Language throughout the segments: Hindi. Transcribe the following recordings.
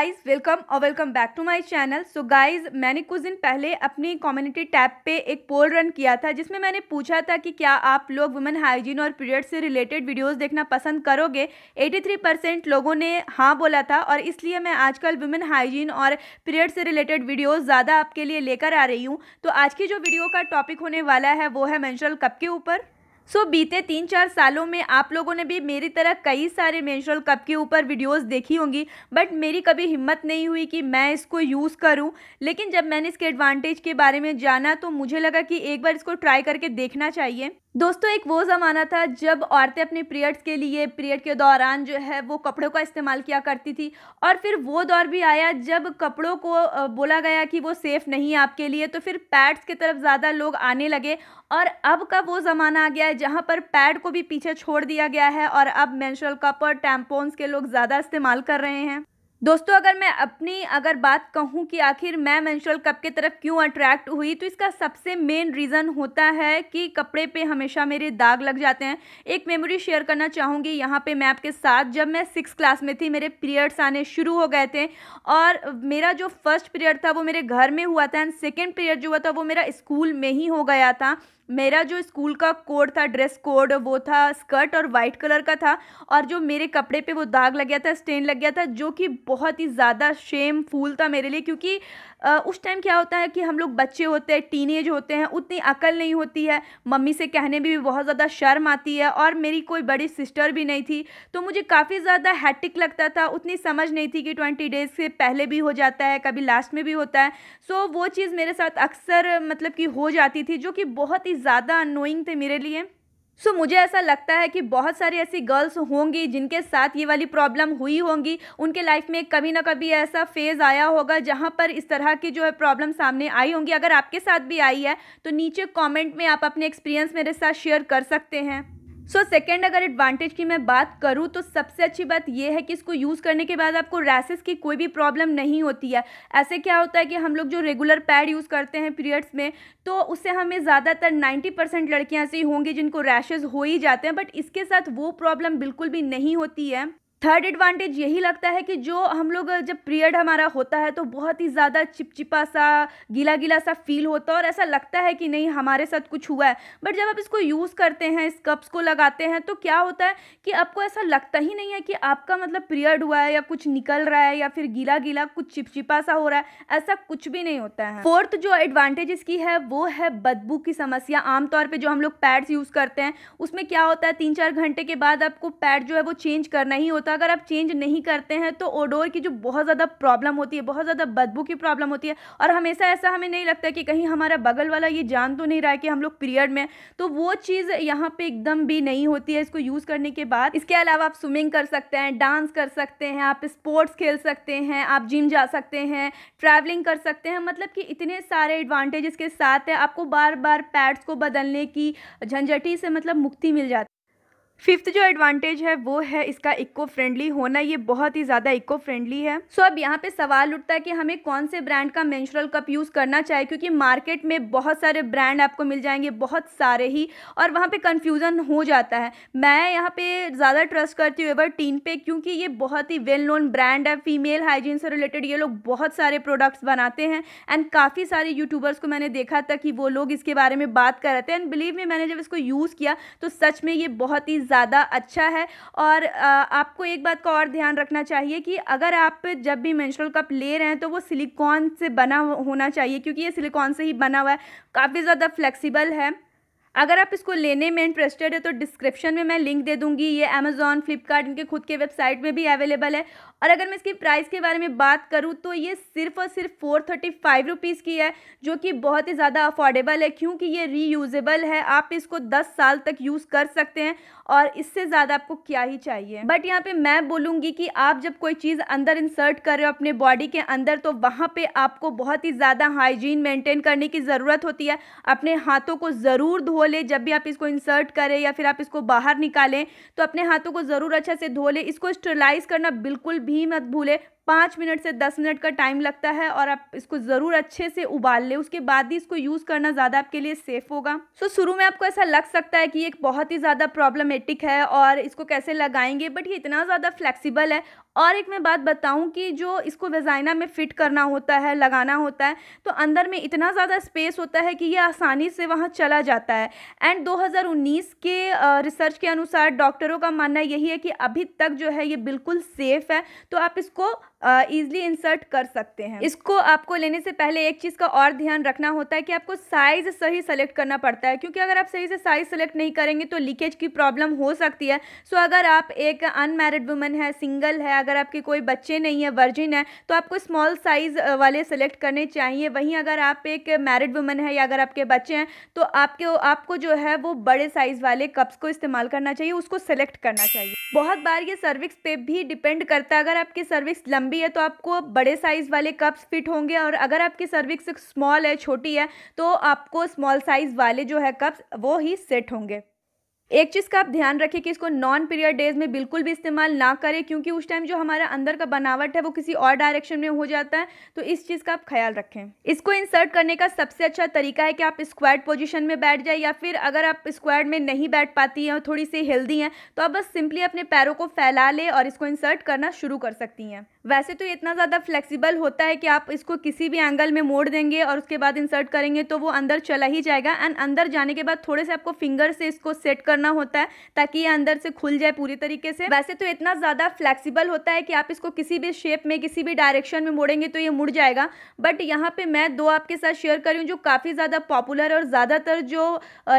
गाइस वेलकम और welcome back to my channel so guys मैंने कुछ दिन पहले अपनी कम्युनिटी टैब पे एक पोल रन किया था जिसमें मैंने पूछा था कि क्या आप लोग वुमेन हाइजीन और पीरियड से रिलेटेड वीडियोस देखना पसंद करोगे 83 परसेंट लोगों ने हाँ बोला था और इसलिए मैं आजकल वुमेन हाइजीन और पीरियड से रिलेटेड वीडियोज़ ज़्यादा आपके लिए लेकर आ रही हूँ तो आज की जो वीडियो का टॉपिक होने वाला है वो है मैंशल कप के ऊपर सो बीते तीन चार सालों में आप लोगों ने भी मेरी तरह कई सारे मेंस्ट्रुअल कप के ऊपर वीडियोस देखी होंगी बट मेरी कभी हिम्मत नहीं हुई कि मैं इसको यूज़ करूं लेकिन जब मैंने इसके एडवांटेज के बारे में जाना तो मुझे लगा कि एक बार इसको ट्राई करके देखना चाहिए दोस्तों एक वो ज़माना था जब औरतें अपने पीरियड्स के लिए पीरियड के दौरान जो है वो कपड़ों का इस्तेमाल किया करती थी और फिर वो दौर भी आया जब कपड़ों को बोला गया कि वो सेफ़ नहीं है आपके लिए तो फिर पैड्स की तरफ ज़्यादा लोग आने लगे और अब का वो ज़माना आ गया है जहाँ पर पैड को भी पीछे छोड़ दिया गया है और अब मैंशल कप और टैम्पोन्स के लोग ज़्यादा इस्तेमाल कर रहे हैं दोस्तों अगर मैं अपनी अगर बात कहूँ कि आखिर मैं मेंस्ट्रुअल कप के तरफ क्यों अट्रैक्ट हुई तो इसका सबसे मेन रीज़न होता है कि कपड़े पे हमेशा मेरे दाग लग जाते हैं एक मेमोरी शेयर करना चाहूँगी यहाँ पे मैं आपके साथ जब मैं सिक्स क्लास में थी मेरे पीरियड्स आने शुरू हो गए थे और मेरा जो फर्स्ट पीरियड था वो मेरे घर में हुआ था एंड सेकेंड पीरियड जो हुआ था वो मेरा स्कूल में ही हो गया था मेरा जो स्कूल का कोड था ड्रेस कोड वो था स्कर्ट और वाइट कलर का था और जो मेरे कपड़े पे वो दाग लग गया था स्टेन लग गया था जो कि बहुत ही ज़्यादा शेम फूल था मेरे लिए क्योंकि उस टाइम क्या होता है कि हम लोग बच्चे होते हैं टीनेज होते हैं उतनी अकल नहीं होती है मम्मी से कहने में भी बहुत ज़्यादा शर्म आती है और मेरी कोई बड़ी सिस्टर भी नहीं थी तो मुझे काफ़ी ज़्यादा हैटिक लगता था उतनी समझ नहीं थी कि ट्वेंटी डेज़ से पहले भी हो जाता है कभी लास्ट में भी होता है सो वो चीज़ मेरे साथ अक्सर मतलब कि हो जाती थी जो कि बहुत ही ज़्यादा अनोइंग थे मेरे लिए सो so, मुझे ऐसा लगता है कि बहुत सारी ऐसी गर्ल्स होंगी जिनके साथ ये वाली प्रॉब्लम हुई होंगी उनके लाइफ में कभी ना कभी ऐसा फेज़ आया होगा जहाँ पर इस तरह की जो है प्रॉब्लम सामने आई होंगी अगर आपके साथ भी आई है तो नीचे कमेंट में आप अपने एक्सपीरियंस मेरे साथ शेयर कर सकते हैं सो so, सेकेंड अगर एडवांटेज की मैं बात करूँ तो सबसे अच्छी बात यह है कि इसको यूज़ करने के बाद आपको रैसेस की कोई भी प्रॉब्लम नहीं होती है ऐसे क्या होता है कि हम लोग जो रेगुलर पैड यूज़ करते हैं पीरियड्स में तो उससे हमें ज़्यादातर 90 परसेंट लड़कियाँ ऐसी होंगी जिनको रैशेज़ हो ही जाते हैं बट इसके साथ वो प्रॉब्लम बिल्कुल भी नहीं होती है थर्ड एडवांटेज यही लगता है कि जो हम लोग जब पीरियड हमारा होता है तो बहुत ही ज़्यादा चिपचिपा सा गीला गीला सा फील होता है और ऐसा लगता है कि नहीं हमारे साथ कुछ हुआ है बट जब आप इसको यूज़ करते हैं इस कप्स को लगाते हैं तो क्या होता है कि आपको ऐसा लगता ही नहीं है कि आपका मतलब पीरियड हुआ है या कुछ निकल रहा है या फिर गीला गीला कुछ चिपचिपा सा हो रहा है ऐसा कुछ भी नहीं होता है फोर्थ जो एडवांटेज इसकी है वो है बदबू की समस्या आमतौर पर जो हम लोग पैड्स यूज़ करते हैं उसमें क्या होता है तीन चार घंटे के बाद आपको पैड जो है वो चेंज करना ही होता उसका अगर आप चेंज नहीं करते हैं तो ओडोर की जो बहुत ज़्यादा प्रॉब्लम होती है बहुत ज़्यादा बदबू की प्रॉब्लम होती है और हमेशा ऐसा हमें नहीं लगता कि कहीं हमारा बगल वाला ये जान तो नहीं रहा है कि हम लोग पीरियड में तो वो चीज़ यहाँ पर एकदम भी नहीं होती है इसको यूज़ करने के बाद इसके अलावा आप स्विमिंग कर सकते हैं डांस कर सकते हैं आप स्पोर्ट्स खेल सकते हैं आप जिम जा सकते हैं ट्रैवलिंग कर सकते हैं मतलब कि इतने सारे एडवांटेजेस के साथ है आपको बार बार पैड्स को बदलने की झंझटी से मतलब मुक्ति मिल जाती फिफ्थ जो एडवांटेज है वो है इसका इको फ्रेंडली होना ये बहुत ही ज़्यादा इको फ्रेंडली है सो so, अब यहाँ पे सवाल उठता है कि हमें कौन से ब्रांड का मेंस्ट्रुअल कप यूज़ करना चाहिए क्योंकि मार्केट में बहुत सारे ब्रांड आपको मिल जाएंगे बहुत सारे ही और वहाँ पे कन्फ्यूज़न हो जाता है मैं यहाँ पे ज़्यादा ट्रस्ट करती हूँ एवर टीन पे क्योंकि ये बहुत ही वेल नोन ब्रांड है फीमेल हाइजीन से रिलेटेड ये लोग बहुत सारे प्रोडक्ट्स बनाते हैं एंड काफ़ी सारे यूट्यूबर्स को मैंने देखा था कि वो लोग इसके बारे में बात कर रहे थे एंड बिलीव में मैंने जब इसको यूज़ किया तो सच में ये बहुत ही ज़्यादा अच्छा है और आपको एक बात का और ध्यान रखना चाहिए कि अगर आप जब भी मेंस्ट्रुअल कप ले रहे हैं तो वो सिलिकॉन से बना होना चाहिए क्योंकि ये सिलिकॉन से ही बना हुआ है काफ़ी ज़्यादा फ्लेक्सिबल है अगर आप इसको लेने में इंटरेस्टेड है तो डिस्क्रिप्शन में मैं लिंक दे दूंगी ये अमेज़ॉन फ्लिपकार्ट इनके खुद के वेबसाइट में भी अवेलेबल है और अगर मैं इसकी प्राइस के बारे में बात करूँ तो ये सिर्फ और सिर्फ फोर थर्टी फाइव रुपीज़ की है जो कि बहुत ही ज़्यादा अफोर्डेबल है क्योंकि ये रीयूज़ेबल है आप इसको दस साल तक यूज़ कर सकते हैं और इससे ज़्यादा आपको क्या ही चाहिए बट यहाँ पर मैं बोलूँगी कि आप जब कोई चीज़ अंदर इंसर्ट कर रहे हो अपने बॉडी के अंदर तो वहाँ पर आपको बहुत ही ज़्यादा हाइजीन मेनटेन करने की ज़रूरत होती है अपने हाथों को ज़रूर धो धो लें जब भी आप इसको इंसर्ट करें या फिर आप इसको बाहर निकालें तो अपने हाथों को ज़रूर अच्छा से धो लें इसको स्टरलाइज करना बिल्कुल भी मत भूलें पाँच मिनट से दस मिनट का टाइम लगता है और आप इसको ज़रूर अच्छे से उबाल लें उसके बाद ही इसको यूज़ करना ज़्यादा आपके लिए सेफ़ होगा सो तो so, शुरू में आपको ऐसा लग सकता है कि एक बहुत ही ज़्यादा प्रॉब्लमेटिक है और इसको कैसे लगाएंगे बट ये इतना ज़्यादा फ्लेक्सिबल है और एक मैं बात बताऊं कि जो इसको वेजाइना में फ़िट करना होता है लगाना होता है तो अंदर में इतना ज़्यादा स्पेस होता है कि ये आसानी से वहाँ चला जाता है एंड 2019 के रिसर्च के अनुसार डॉक्टरों का मानना यही है कि अभी तक जो है ये बिल्कुल सेफ़ है तो आप इसको ईजिली इंसर्ट कर सकते हैं इसको आपको लेने से पहले एक चीज़ का और ध्यान रखना होता है कि आपको साइज़ सही सेलेक्ट करना पड़ता है क्योंकि अगर आप सही से साइज़ सेलेक्ट नहीं करेंगे तो लीकेज की प्रॉब्लम हो सकती है सो अगर आप एक अनमेरिड वुमन है सिंगल है अगर आपके कोई बच्चे नहीं है वर्जिन है तो आपको स्मॉल साइज़ वाले सेलेक्ट करने चाहिए वहीं अगर आप एक मैरिड वुमन है या अगर आपके बच्चे हैं तो आपके आपको जो है वो बड़े साइज़ वाले कप्स को इस्तेमाल करना चाहिए उसको सेलेक्ट करना चाहिए बहुत बार ये सर्विक्स पे भी डिपेंड करता है अगर आपकी सर्विक्स लंबी लंबी है तो आपको बड़े साइज़ वाले कप्स फिट होंगे और अगर आपकी सर्विक्स स्मॉल है छोटी है तो आपको स्मॉल साइज़ वाले जो है कप्स वो ही सेट होंगे एक चीज़ का आप ध्यान रखें कि इसको नॉन पीरियड डेज में बिल्कुल भी इस्तेमाल ना करें क्योंकि उस टाइम जो हमारा अंदर का बनावट है वो किसी और डायरेक्शन में हो जाता है तो इस चीज़ का आप ख्याल रखें इसको इंसर्ट करने का सबसे अच्छा तरीका है कि आप स्क्वाड पोजिशन में बैठ जाए या फिर अगर आप स्क्वाड में नहीं बैठ पाती हैं और थोड़ी सी हेल्दी हैं तो आप बस सिंपली अपने पैरों को फैला ले और इसको इंसर्ट करना शुरू कर सकती हैं वैसे तो इतना ज़्यादा फ्लेक्सिबल होता है कि आप इसको किसी भी एंगल में मोड़ देंगे और उसके बाद इंसर्ट करेंगे तो वो अंदर चला ही जाएगा एंड अंदर जाने के बाद थोड़े से आपको फिंगर से इसको सेट करना होता है ताकि ये अंदर से खुल जाए पूरी तरीके से वैसे तो इतना ज़्यादा फ्लेक्सीबल होता है कि आप इसको किसी भी शेप में किसी भी डायरेक्शन में मोड़ेंगे तो ये मुड़ जाएगा बट यहाँ पे मैं दो आपके साथ शेयर करी जो काफ़ी ज़्यादा पॉपुलर और ज़्यादातर जो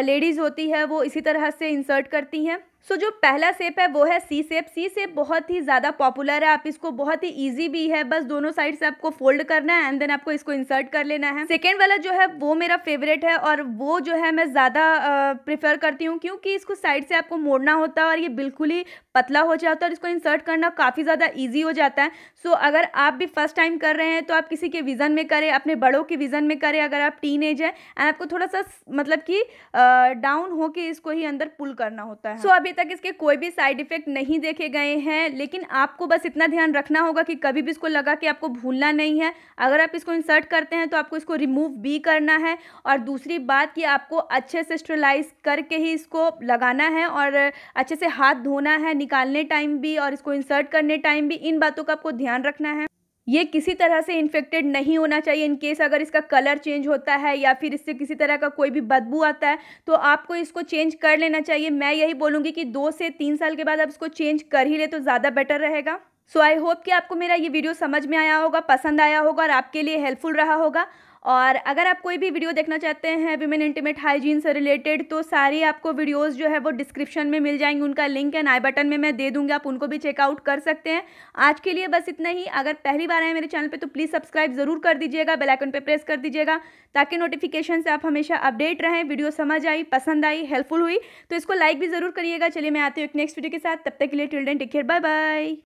लेडीज़ होती है वो इसी तरह से इंसर्ट करती हैं सो जो पहला सेप है वो है सी सेप सी सेप बहुत ही ज़्यादा पॉपुलर है आप इसको बहुत ही इजी भी है बस दोनों साइड से आपको फोल्ड करना है एंड देन आपको इसको इंसर्ट कर लेना है सेकेंड वाला जो है वो मेरा फेवरेट है और वो जो है मैं ज़्यादा प्रेफर करती हूँ क्योंकि इसको साइड से आपको मोड़ना होता है और ये बिल्कुल ही पतला हो जाता है और इसको इंसर्ट करना काफ़ी ज़्यादा ईजी हो जाता है सो so, अगर आप भी फर्स्ट टाइम कर रहे हैं तो आप किसी के विज़न में करें अपने बड़ों के विज़न में करें अगर आप टीन एज है एंड आपको थोड़ा सा मतलब कि डाउन हो के इसको ही अंदर पुल करना होता है सो अभी अभी तक इसके कोई भी साइड इफेक्ट नहीं देखे गए हैं लेकिन आपको बस इतना ध्यान रखना होगा कि कभी भी इसको लगा कि आपको भूलना नहीं है अगर आप इसको इंसर्ट करते हैं तो आपको इसको रिमूव भी करना है और दूसरी बात कि आपको अच्छे से स्टरलाइज करके ही इसको लगाना है और अच्छे से हाथ धोना है निकालने टाइम भी और इसको इंसर्ट करने टाइम भी इन बातों का आपको ध्यान रखना है ये किसी तरह से इन्फेक्टेड नहीं होना चाहिए इन केस अगर इसका कलर चेंज होता है या फिर इससे किसी तरह का कोई भी बदबू आता है तो आपको इसको चेंज कर लेना चाहिए मैं यही बोलूँगी कि दो से तीन साल के बाद आप इसको चेंज कर ही ले तो ज़्यादा बेटर रहेगा सो आई होप कि आपको मेरा ये वीडियो समझ में आया होगा पसंद आया होगा और आपके लिए हेल्पफुल रहा होगा और अगर आप कोई भी वीडियो देखना चाहते हैं वीमेन इंटीमेट हाइजीन से रिलेटेड तो सारी आपको वीडियोस जो है वो डिस्क्रिप्शन में मिल जाएंगी उनका लिंक एंड आई बटन में मैं दे दूँगी आप उनको भी चेकआउट कर सकते हैं आज के लिए बस इतना ही अगर पहली बार आए मेरे चैनल पर तो प्लीज़ सब्सक्राइब ज़रूर कर दीजिएगा बेलाइकन पर प्रेस कर दीजिएगा ताकि नोटिफिकेशन से आप हमेशा अपडेट रहें वीडियो समझ आई पसंद आई हेल्पफुल हुई तो इसको लाइक भी ज़रूर करिएगा चलिए मैं आती हूँ एक नेक्स्ट वीडियो के साथ तब तक के लिए till then take care care bye bye